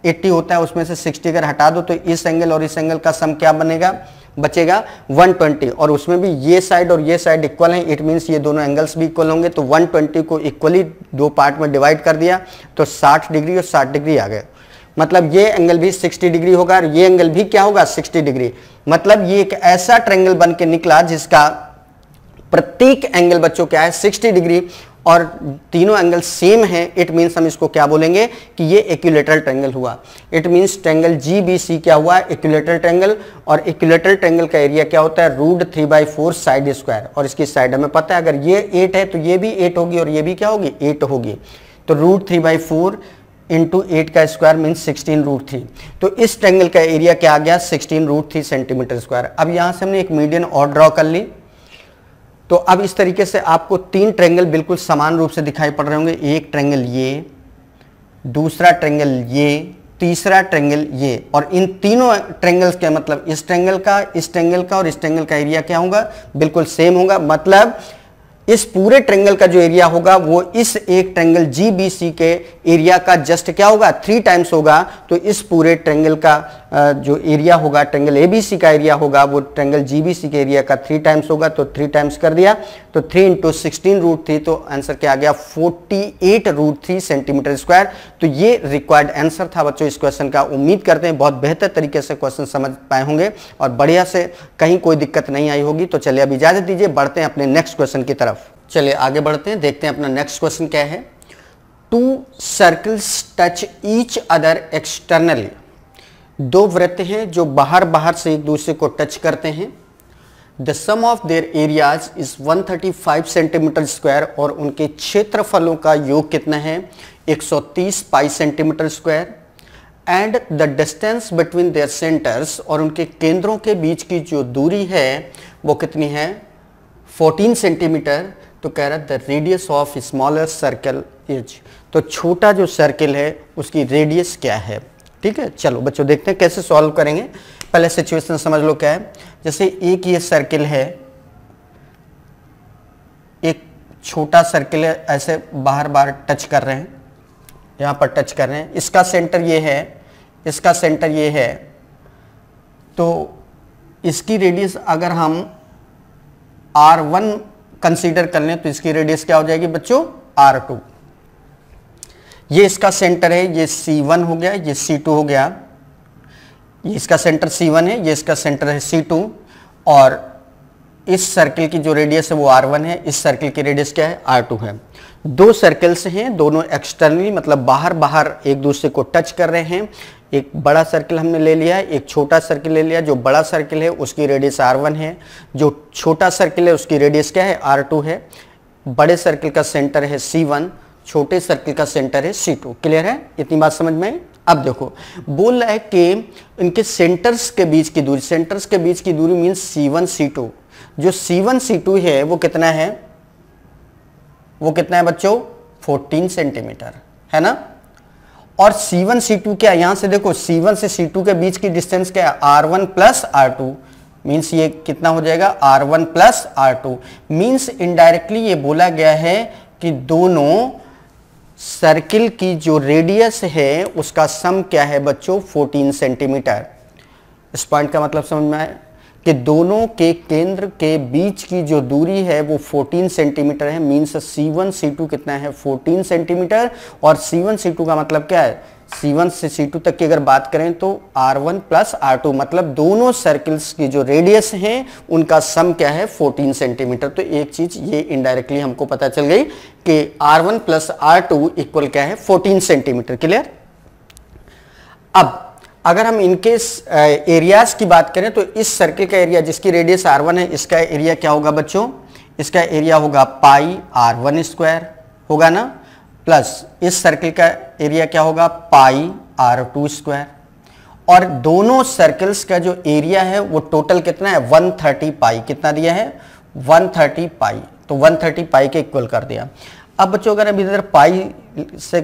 180 होता है उसमें से 60 अगर हटा दो तो इस एंगल और इस एंगल का सम क्या बनेगा बचेगा 120 और उसमें भी ये साइड और ये साइड इक्वल है इट मीन्स ये दोनों एंगल्स भी इक्वल होंगे तो 120 को इक्वली दो पार्ट में डिवाइड कर दिया तो 60 डिग्री और 60 डिग्री आ गए मतलब ये एंगल भी 60 डिग्री होगा और ये एंगल भी क्या होगा 60 डिग्री मतलब ये एक ऐसा ट्रेंगल बन के निकला जिसका प्रत्येक एंगल बच्चों क्या है 60 डिग्री और तीनों एंगल सेम है इट मीन्स हम इसको क्या बोलेंगे कि ये एक्यूलेटरल ट्रेंगल हुआ it means triangle G B C क्या हुआ है इक्यूलेटरल ट्रेंगल और एक्यूलेटरल ट्रेंगल का एरिया क्या होता है root three by four side square और इसकी साइड हमें पता है अगर ये एट है तो ये भी एट होगी और ये भी क्या होगी एट होगी तो root three by four into eight का square means sixteen root three तो इस ट्रेंगल का एरिया क्या आ गया sixteen root three centimetre square अब यहाँ से हमने एक मीडियन और ड्रॉ कर ली तो अब इस तरीके से आपको तीन ट्रेंगल बिल्कुल समान रूप से दिखाई पड़ रहे होंगे एक ट्रेंगल ये दूसरा ट्रेंगल ये तीसरा ट्रेंगल ये और इन तीनों ट्रेंगल्स के मतलब इस ट्रेंगल का इस ट्रेंगल का और इस ट्रेंगल का एरिया क्या होगा बिल्कुल सेम होगा मतलब इस पूरे ट्रेंगल का जो एरिया होगा वो इस एक ट्रेंगल सी के एरिया का जस्ट क्या होगा थ्री टाइम्स होगा तो इस पूरे ट्रेंगल का जो एरिया होगा ट्रेंगल एबीसी का एरिया होगा वो ट्रेंगल जीबीसी के एरिया का थ्री टाइम्स होगा तो थ्री टाइम्स कर दिया तो three into sixteen root three तो आंसर क्या आ गया forty eight root three centimetre square तो ये रिक्वायर्ड आंसर था बच्चों इस क्वेश्चन का उम्मीद करते हैं बहुत बेहतर तरीके से क्वेश्चन समझ पाए होंगे और बढ़िया से कहीं कोई दिक्कत नहीं आई होगी तो चलिए अब इजाजत दीजिए बढ़ते हैं अपने नेक्स्ट क्वेश्चन की तरफ चलिए आगे बढ़ते हैं देखते हैं अपना नेक्स्ट क्वेश्चन क्या है two circles touch each other externally दो वृत्त हैं जो बाहर बाहर से एक दूसरे को टच करते हैं the sum of their areas is 135 centimetre square और उनके क्षेत्रफलों का योग कितना है 130 pi centimetre square and the distance between their centres और उनके केंद्रों के बीच की जो दूरी है वो कितनी है 14 सेंटीमीटर तो कह रहा है the radius of smaller circle is तो छोटा जो सर्कल है उसकी रेडियस क्या है ठीक है चलो बच्चों देखते हैं कैसे सॉल्व करेंगे पहले सिचुएशन समझ लो क्या है जैसे एक ये सर्किल है एक छोटा सर्किल ऐसे बार बार टच कर रहे हैं यहां पर टच कर रहे हैं इसका सेंटर ये है इसका सेंटर ये है तो इसकी रेडियस अगर हम आर वन कंसीडर कर लें तो इसकी रेडियस क्या हो जाएगी बच्चों आर टू ये इसका सेंटर है ये C1 हो गया ये C2 हो गया ये इसका सेंटर C1 है ये इसका सेंटर है C2 और इस सर्कल की जो रेडियस है वो R1 है इस सर्कल की रेडियस क्या है R2 है दो सर्कल्स हैं दोनों एक्सटर्नली मतलब बाहर बाहर एक दूसरे को टच कर रहे हैं एक बड़ा सर्कल हमने ले लिया है एक छोटा सर्कल ले लिया जो बड़ा सर्कल है उसकी रेडियस वन है जो छोटा सर्कल है उसकी रेडियस क्या है टू है बड़े सर्कल का सेंटर है वन छोटे सर्किल का सेंटर है सी टू क्लियर है इतनी बात समझ में अब देखो बोल रहा है कि इनके सेंटर्स के बीच की दूरी सेंटर्स के बीच की दूरी means C one C two जो सी वन सी टू है वो कितना है वो कितना है बच्चों फोर्टीन सेंटीमीटर है ना और C1 C2 क्या यहां से देखो C1 से C2 के बीच की डिस्टेंस क्या है R one plus R two means ये कितना हो जाएगा R one plus R two means indirectly ये बोला गया है कि दोनों सर्किल की जो रेडियस है उसका सम क्या है बच्चों 14 सेंटीमीटर इस पॉइंट का मतलब समझ में आए कि दोनों के केंद्र के बीच की जो दूरी है वो 14 सेंटीमीटर है मीन्स C1 C2 कितना है 14 सेंटीमीटर और C1 C2 का मतलब क्या है C1 से C2 तक की अगर बात करें तो R1 वन प्लस आर मतलब दोनों सर्कल्स की जो रेडियस हैं उनका सम क्या है 14 सेंटीमीटर तो एक चीज ये इनडायरेक्टली हमको पता चल गई कि R1 one plus are equal क्या है 14 सेंटीमीटर क्लियर अब अगर हम इनके एरियाज की बात करें तो इस सर्किल का एरिया जिसकी रेडियस R1 है इसका एरिया क्या होगा बच्चों इसका एरिया होगा पाई आर वन स्क्वायर होगा ना प्लस इस सर्किल का एरिया क्या होगा पाई आर टू स्क्वायर और दोनों सर्कल्स का जो एरिया है वो टोटल कितना है 130 पाई कितना दिया है 130 पाई तो 130 पाई के इक्वल कर दिया अब बच्चों अगर अभी इधर पाई से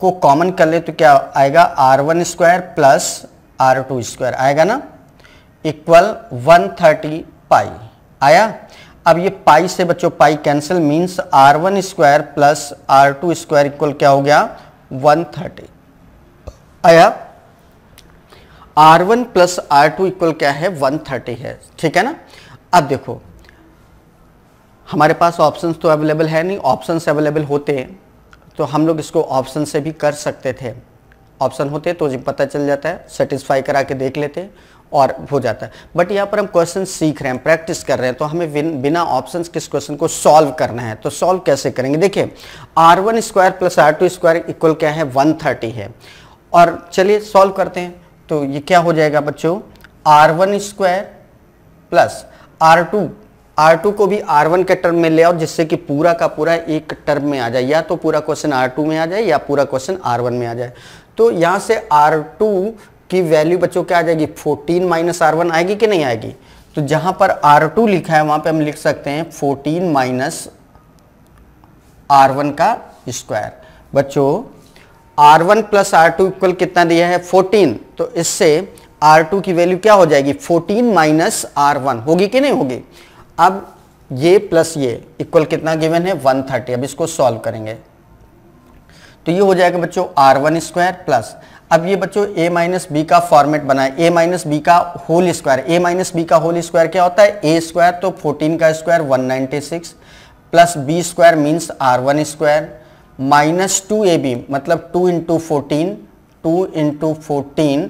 को कॉमन कर ले तो क्या आएगा R one square plus R two square आएगा ना इक्वल 130 पाई आया अब ये पाई से बच्चों pi cancel means R one square plus R two square equal क्या हो गया वन थर्टी आया R one plus R two equal क्या है वन थर्टी है ठीक है ना अब देखो हमारे पास ऑप्शन तो अवेलेबल है नहीं ऑप्शन अवेलेबल होते तो हम लोग इसको ऑप्शन से भी कर सकते थे ऑप्शन होते तो जब पता चल जाता है सेटिस्फाई करा के देख लेते और हो जाता है बट यहाँ पर हम क्वेश्चन सीख रहे हैं प्रैक्टिस कर रहे हैं तो हमें बिना ऑप्शंस किस क्वेश्चन को सॉल्व करना है तो सॉल्व कैसे करेंगे देखिए R one square plus R two square equal क्या है थर्टी है और चलिए सॉल्व करते हैं तो ये क्या हो जाएगा बच्चों R one square plus R two R two को भी आर वन के टर्म में ले आओ जिससे कि पूरा का पूरा एक टर्म में आ जाए या तो पूरा क्वेश्चन आर टू में आ जाए या पूरा क्वेश्चन आर वन में आ जाए तो यहाँ से आर टू की वैल्यू बच्चों क्या आ जाएगी 14 माइनस आर वन आएगी कि नहीं आएगी तो जहां पर आर टू लिखा है वहां पे हम लिख सकते हैं 14 माइनस आर वन का स्क्वायर बच्चों R one plus R two equal कितना दिया है 14 तो इससे आर टू की वैल्यू क्या हो जाएगी 14 माइनस आर वन होगी कि नहीं होगी अब ये प्लस ये इक्वल कितना गिवन है थर्टी अब इसको सॉल्व करेंगे तो ये हो जाएगा बच्चों आर वन स्क्वायर प्लस अब ये बच्चों a माइनस बी का फॉर्मेट बनाए ए a माइनस बी का whole square a minus B का होल स्क्वायर क्या होता है ए स्क्वायर तो 14 का square 196 plus B square means R one square minus two A B मतलब 2 into fourteen two into fourteen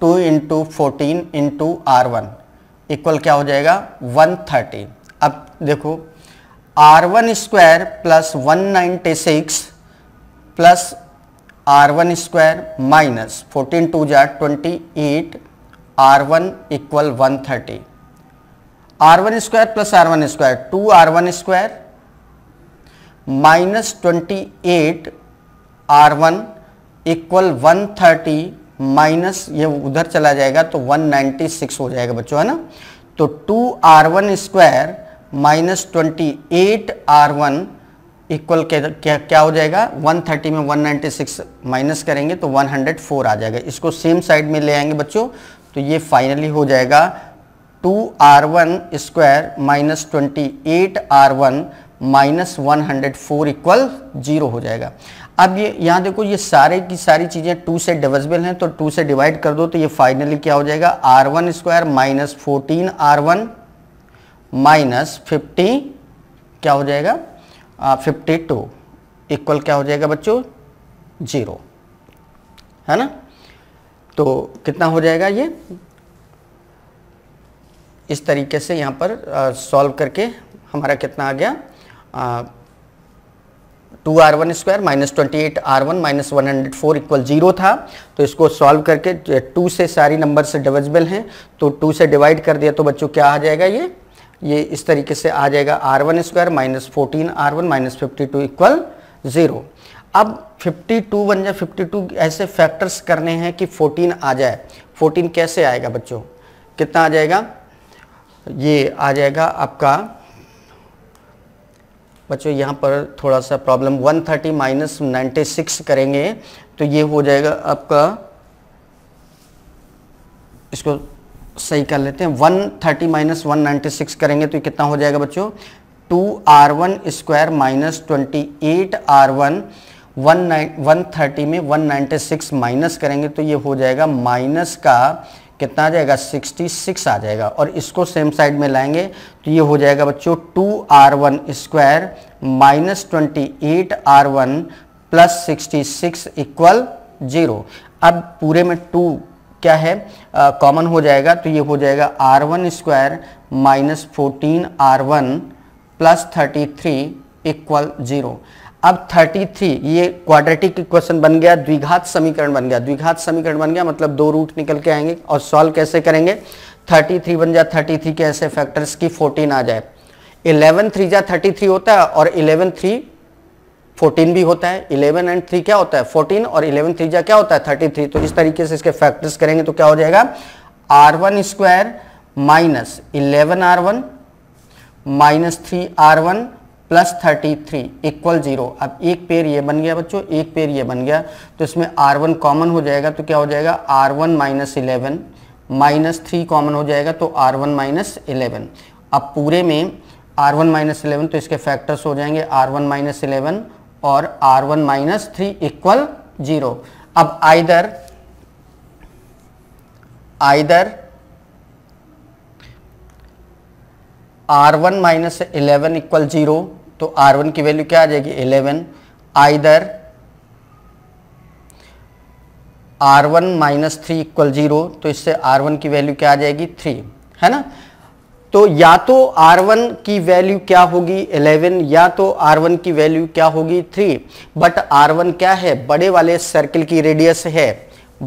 two into fourteen into R one equal क्या हो जाएगा 130 अब देखो R one square plus one ninety six plus R one square minus fourteen two जार twenty eight R one equal one thirty R one square plus R one square two R one square minus twenty eight R one equal one thirty minus ये उधर चला जाएगा तो one ninety six हो जाएगा बच्चों है ना तो two R one square minus twenty eight R one equal क्या क्या हो जाएगा 130 में 196 माइनस करेंगे तो 104 आ जाएगा इसको सेम साइड में ले आएंगे बच्चों तो ये फाइनली हो जाएगा 2r1 square minus twenty eight R one minus one hundred four equal zero हो जाएगा अब ये यहाँ देखो ये सारे की सारी चीज़ें टू से डिविजिबल हैं तो टू से डिवाइड कर दो तो ये फाइनली क्या हो जाएगा R one square minus fourteen R one minus fifty क्या हो जाएगा फिफ्टी टू इक्वल क्या हो जाएगा बच्चों जीरो है ना तो कितना हो जाएगा ये इस तरीके से यहाँ पर सॉल्व करके हमारा कितना आ गया two R one square minus twenty eight R one minus one hundred four equal zero था तो इसको सॉल्व करके टू से सारी नंबर से डिविजिबल हैं तो टू से डिवाइड कर दिया तो बच्चों क्या आ जाएगा ये ये इस तरीके से आ जाएगा R one square minus fourteen R one minus fifty two equal zero अब फिफ्टी टू वन या फिफ्टी टू ऐसे फैक्टर्स करने हैं कि फोर्टीन आ जाए फोर्टीन कैसे आएगा बच्चों कितना आ जाएगा ये आ जाएगा आपका बच्चों यहाँ पर थोड़ा सा प्रॉब्लम 130 थर्टी माइनस नाइन्टी करेंगे तो ये हो जाएगा आपका इसको सही कर लेते हैं one thirty minus one six करेंगे तो कितना हो जाएगा बच्चों two R one square minus twenty eight R one one nine one thirty में वन नाइन्टी सिक्स माइनस करेंगे तो ये हो जाएगा माइनस का कितना आ जाएगा सिक्सटी सिक्स आ जाएगा और इसको सेम साइड में लाएंगे तो ये हो जाएगा बच्चों two R one square minus twenty eight R one plus sixty six equal zero अब पूरे में टू क्या है कॉमन हो जाएगा तो ये हो जाएगा R one square minus fourteen R one plus thirty three equal zero अब 33 ये क्वाड्रेटिक इक्वेशन बन गया द्विघात समीकरण बन गया द्विघात समीकरण बन गया मतलब दो रूट निकल के आएंगे और सॉल्व कैसे करेंगे 33 बन जा 33 के ऐसे फैक्टर्स की 14 आ जाए 11 थ्री जा 33 होता है और 11 थ्री 14 भी होता है 11 एंड 3 क्या होता है 14 और 11 थ्री क्या होता है 33 तो इस तरीके से इसके फैक्टर्स करेंगे तो क्या हो जाएगा R one square minus eleven R one minus three R one plus thirty three equal zero अब एक पेयर ये बन गया बच्चों एक पेयर ये बन गया तो इसमें आर वन कॉमन हो जाएगा तो क्या हो जाएगा R one minus eleven minus three common हो जाएगा तो आर वन माइनस इलेवन अब पूरे में आर वन माइनस इलेवन तो इसके फैक्टर्स हो जाएंगे आर वन माइनस इलेवन और R one minus three equal zero अब either either R one minus eleven equal zero तो आर वन की वैल्यू क्या आ जाएगी eleven either R one minus three equal zero तो इससे आर वन की वैल्यू क्या आ जाएगी थ्री है ना तो या तो R1 की वैल्यू क्या होगी 11 या तो R1 की वैल्यू क्या होगी 3 बट R1 क्या है बड़े वाले सर्किल की रेडियस है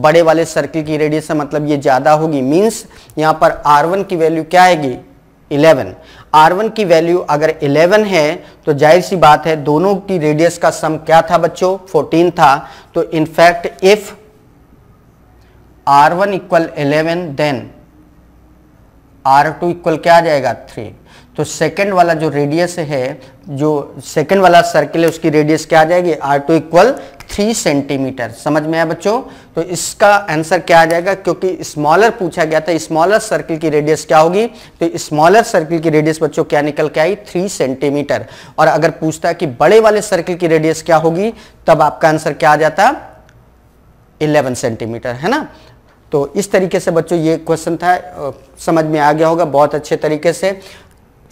बड़े वाले सर्किल की रेडियस मतलब ये ज़्यादा होगी मीन्स यहाँ पर R1 की वैल्यू क्या आएगी 11 R1 की वैल्यू अगर 11 है तो जाहिर सी बात है दोनों की रेडियस का सम क्या था बच्चों फोर्टीन था तो in fact if R one equal eleven then R two equal क्या आ जाएगा थ्री तो सेकेंड वाला जो रेडियस है जो सेकेंड वाला सर्किल है उसकी रेडियस क्या आ जाएगी R two equal three centimetre समझ में आया बच्चों तो इसका आंसर क्या आ जाएगा क्योंकि स्मॉलर पूछा गया था स्मॉलर सर्किल की रेडियस क्या होगी तो स्मॉलर सर्किल की रेडियस बच्चों क्या निकल के आई थ्री सेंटीमीटर और अगर पूछता कि बड़े वाले सर्किल की रेडियस क्या होगी तब आपका आंसर क्या आ जाता इलेवन सेंटीमीटर है ना तो इस तरीके से बच्चों ये क्वेश्चन था समझ में आ गया होगा बहुत अच्छे तरीके से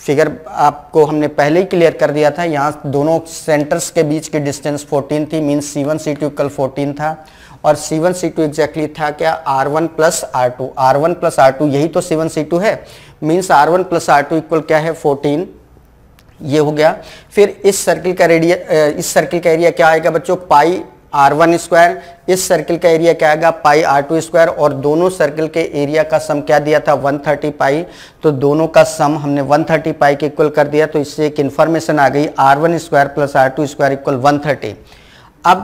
फिगर आपको हमने पहले ही क्लियर कर दिया था यहाँ दोनों सेंटर्स के बीच की डिस्टेंस 14 थी mean C one C two कल फोर्टीन था और C one C two exactly था क्या R one plus R two R one plus R two यही तो सी वन सी टू है means R one plus R two equal क्या है फोर्टीन ये हो गया फिर इस सर्किल का रेडिया इस सर्किल का एरिया क्या आएगा बच्चों पाई आर वन स्क्वायर इस सर्किल का एरिया क्या आएगा पाई आर टू स्क्वायर और दोनों सर्किल के एरिया का सम क्या दिया था 130 पाई तो दोनों का सम हमने 130 पाई के इक्वल कर दिया तो इससे एक इन्फॉर्मेशन आ गई R one square plus R two square equal one अब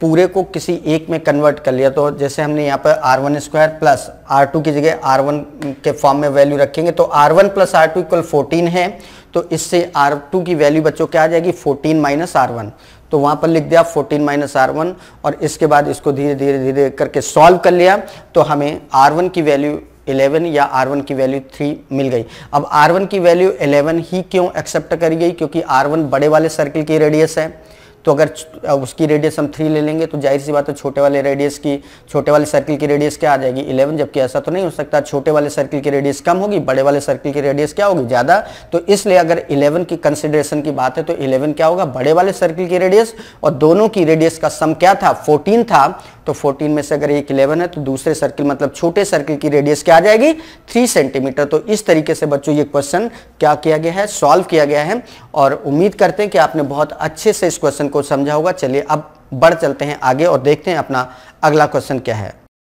पूरे को किसी एक में कन्वर्ट कर लिया तो जैसे हमने यहाँ पर R one square plus R two की जगह आर वन के फॉर्म में वैल्यू रखेंगे तो R one plus R two equal fourteen है तो इससे आर टू की वैल्यू बच्चों क्या आ जाएगी फोर्टीन माइनस आर वन तो वहाँ पर लिख दिया फोर्टीन माइनस आर वन और इसके बाद इसको धीरे धीरे धीरे करके सॉल्व कर लिया तो हमें आर वन की वैल्यू 11 या R1 की वैल्यू 3 मिल गई अब R1 की वैल्यू 11 ही क्यों एक्सेप्ट करी गई क्योंकि R1 बड़े वाले सर्किल की रेडियस है तो अगर उसकी रेडियस हम थ्री ले लेंगे तो जाहिर सी बात है छोटे वाले रेडियस की छोटे वाले सर्किल की रेडियस क्या आ जाएगी इलेवन जबकि ऐसा तो नहीं हो सकता छोटे वाले सर्किल की रेडियस कम होगी बड़े वाले सर्किल की रेडियस क्या होगी ज़्यादा तो इसलिए अगर इलेवन की कंसिडरेशन की बात है तो इलेवन क्या होगा बड़े वाले सर्किल की रेडियस और दोनों की रेडियस का सम क्या था फोर्टीन था तो 14 में से अगर एक 11 है तो दूसरे सर्किल मतलब छोटे सर्किल की रेडियस क्या आ जाएगी 3 सेंटीमीटर तो इस तरीके से बच्चों ये क्वेश्चन क्या किया गया है सॉल्व किया गया है और उम्मीद करते हैं कि आपने बहुत अच्छे से इस क्वेश्चन को समझा होगा चलिए अब बढ़ चलते हैं आगे और देखते हैं अपना अगला क्वेश्चन क्या है